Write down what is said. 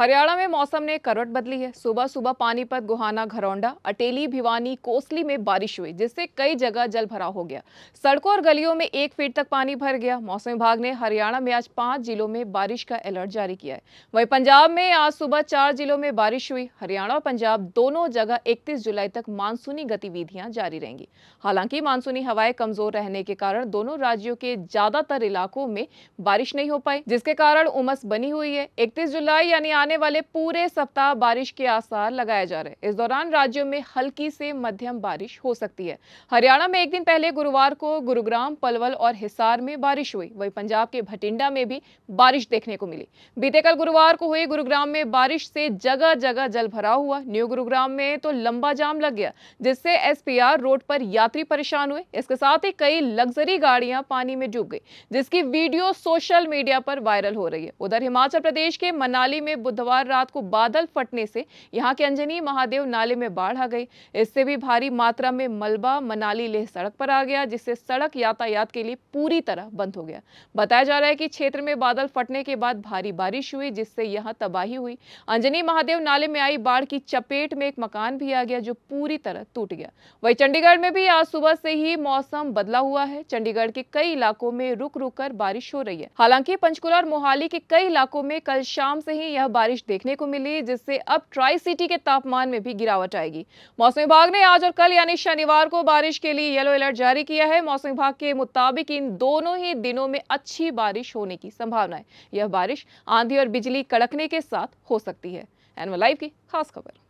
हरियाणा में मौसम ने करवट बदली है सुबह सुबह पानीपत गुहाना घरौंडा अटेली भिवानी कोसली में बारिश हुई जिससे कई जगह जल भराव हो गया सड़कों और गलियों में एक फीट तक पानी भर गया मौसम विभाग ने हरियाणा में आज पांच जिलों में बारिश का अलर्ट जारी किया है वहीं पंजाब में आज सुबह चार जिलों में बारिश हुई हरियाणा और पंजाब दोनों जगह इकतीस जुलाई तक मानसूनी गतिविधियां जारी रहेंगी हालांकि मानसूनी हवाएं कमजोर रहने के कारण दोनों राज्यों के ज्यादातर इलाकों में बारिश नहीं हो पाई जिसके कारण उमस बनी हुई है इकतीस जुलाई यानी आने वाले पूरे सप्ताह बारिश के आसार लगाए जा रहे हैं इस दौरान राज्यों में हल्की से मध्यम बारिश हो सकती है हरियाणा में एक दिन पहले गुरुवार को गुरुग्राम पलवल और हिसार में बारिश हुई वहीं पंजाब के भटिंडा में भी बारिश देखने को मिली बीते कल गुरुवार को हुई गुरुग्राम में बारिश से जगह जगह जल हुआ न्यू गुरुग्राम में तो लंबा जाम लग गया जिससे एस रोड पर यात्री परेशान हुए इसके साथ ही कई लग्जरी गाड़ियां पानी में डूब गई जिसकी वीडियो सोशल मीडिया पर वायरल हो रही है उधर हिमाचल प्रदेश के मनाली में बुध बुधवार रात को बादल फटने से यहाँ के अंजनी महादेव नाले में बाढ़ आ गई इससे भी भारी मात्रा में मलबा मनाली लेह सड़क पर आ गया जिससे सड़क यातायात के लिए पूरी तरह बंद हो गया बताया जा रहा है कि क्षेत्र में बादल फटने के बाद भारी बारिश हुई जिससे यहाँ तबाही हुई अंजनी महादेव नाले में आई बाढ़ की चपेट में एक मकान भी आ गया जो पूरी तरह टूट गया वही चंडीगढ़ में भी आज सुबह से ही मौसम बदला हुआ है चंडीगढ़ के कई इलाकों में रुक रुक कर बारिश हो रही है हालांकि पंचकुला और मोहाली के कई इलाकों में कल शाम से ही यह बारिश बारिश देखने को मिली जिससे अब ट्राई सिटी के तापमान में भी गिरावट आएगी मौसम विभाग ने आज और कल यानी शनिवार को बारिश के लिए येलो अलर्ट जारी किया है मौसम विभाग के मुताबिक इन दोनों ही दिनों में अच्छी बारिश होने की संभावना है यह बारिश आंधी और बिजली कड़कने के साथ हो सकती है एनवल लाइव की खास खबर